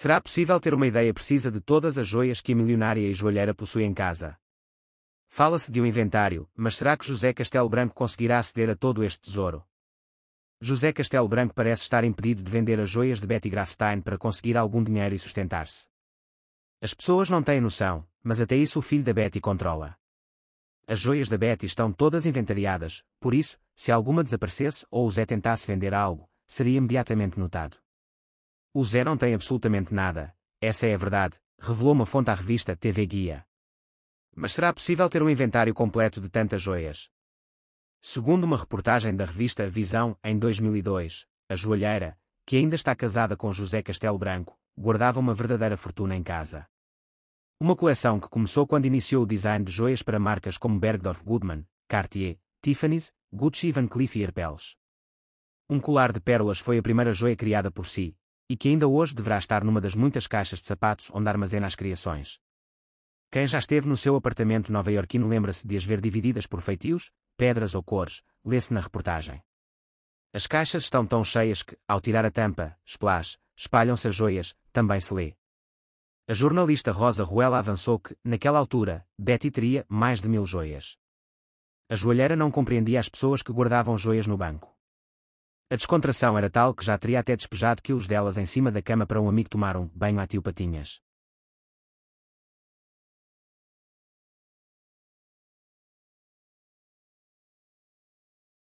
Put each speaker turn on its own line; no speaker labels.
Será possível ter uma ideia precisa de todas as joias que a milionária e joalheira possui em casa. Fala-se de um inventário, mas será que José Castelo Branco conseguirá aceder a todo este tesouro? José Castelo Branco parece estar impedido de vender as joias de Betty Grafstein para conseguir algum dinheiro e sustentar-se. As pessoas não têm noção, mas até isso o filho da Betty controla. As joias da Betty estão todas inventariadas, por isso, se alguma desaparecesse ou o Zé tentasse vender algo, seria imediatamente notado. O Zé não tem absolutamente nada, essa é a verdade, revelou uma fonte à revista TV Guia. Mas será possível ter um inventário completo de tantas joias? Segundo uma reportagem da revista Visão, em 2002, a joalheira, que ainda está casada com José Castelo Branco, guardava uma verdadeira fortuna em casa. Uma coleção que começou quando iniciou o design de joias para marcas como Bergdorf Goodman, Cartier, Tiffany's, Gucci Van Cleef e Arpels. Um colar de pérolas foi a primeira joia criada por si, e que ainda hoje deverá estar numa das muitas caixas de sapatos onde armazena as criações. Quem já esteve no seu apartamento nova-iorquino lembra-se de as ver divididas por feitios, pedras ou cores, lê-se na reportagem. As caixas estão tão cheias que, ao tirar a tampa, splash, espalham-se as joias, também se lê. A jornalista Rosa Ruela avançou que, naquela altura, Betty teria mais de mil joias. A joalheira não compreendia as pessoas que guardavam joias no banco. A descontração era tal que já teria até despejado quilos delas em cima da cama para um amigo tomar um banho a tio Patinhas.